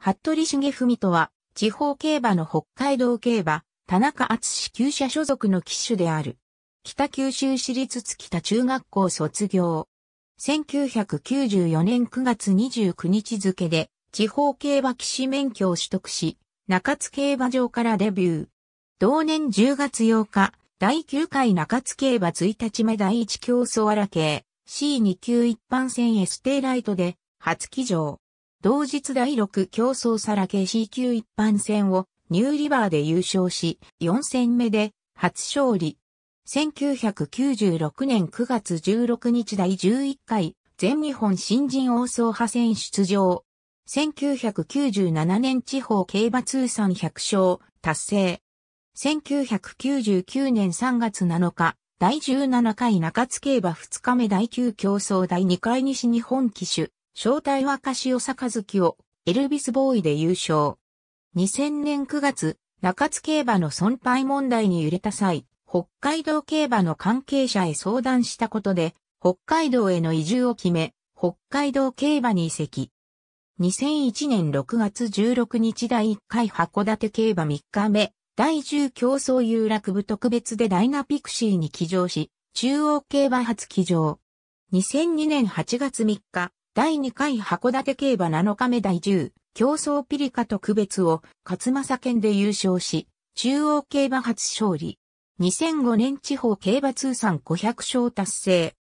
服部重文とは、地方競馬の北海道競馬、田中厚志旧舎所属の騎手である。北九州市立月田中学校卒業。1994年9月29日付で、地方競馬騎士免許を取得し、中津競馬場からデビュー。同年10月8日、第9回中津競馬1日目第1競争荒系 C2 級一般戦エステーライトで初騎乗。同日第6競争サラけ C 級一般戦をニューリバーで優勝し、4戦目で初勝利。1996年9月16日第11回全日本新人王総派戦出場。1997年地方競馬通算100勝達成。1999年3月7日、第17回中津競馬2日目第9競争第2回西日本騎手正体はカシオサカズキをエルビスボーイで優勝。2000年9月、中津競馬の損敗問題に揺れた際、北海道競馬の関係者へ相談したことで、北海道への移住を決め、北海道競馬に移籍。2001年6月16日第1回函館競馬3日目、第10競争有楽部特別でダイナピクシーに起乗し、中央競馬初起乗。2002年8月3日、第2回函館競馬7日目第10、競争ピリカと区別を勝政県で優勝し、中央競馬初勝利。2005年地方競馬通算500勝達成。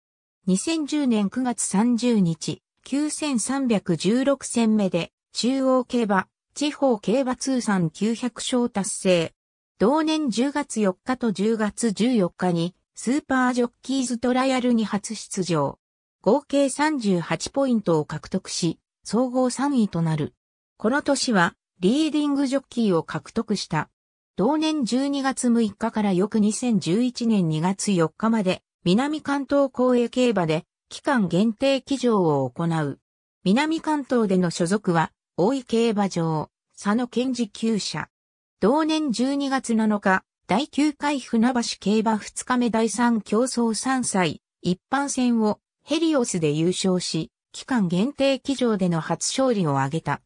2010年9月30日、9316戦目で、中央競馬、地方競馬通算900勝達成。同年10月4日と10月14日に、スーパージョッキーズトライアルに初出場。合計38ポイントを獲得し、総合3位となる。この年は、リーディングジョッキーを獲得した。同年12月6日から翌2011年2月4日まで、南関東公営競馬で、期間限定騎乗を行う。南関東での所属は、大井競馬場、佐野健治厩舎。同年12月7日、第9回船橋競馬2日目第3競争3歳、一般戦をヘリオスで優勝し、期間限定騎乗での初勝利を挙げた。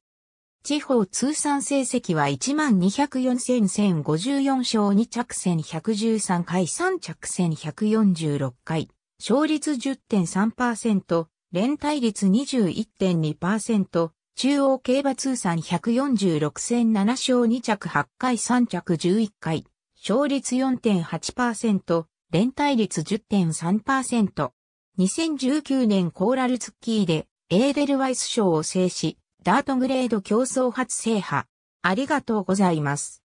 地方通算成績は1204,1054 0勝2着戦113回3着戦146回、勝率10.3%、連帯率21.2%、中央競馬通算146戦7勝2着8回3着11回、勝率4.8%、連帯率10.3%。2019年コーラルツッキーでエーデルワイス賞を制し、ダートグレード競争初制覇。ありがとうございます。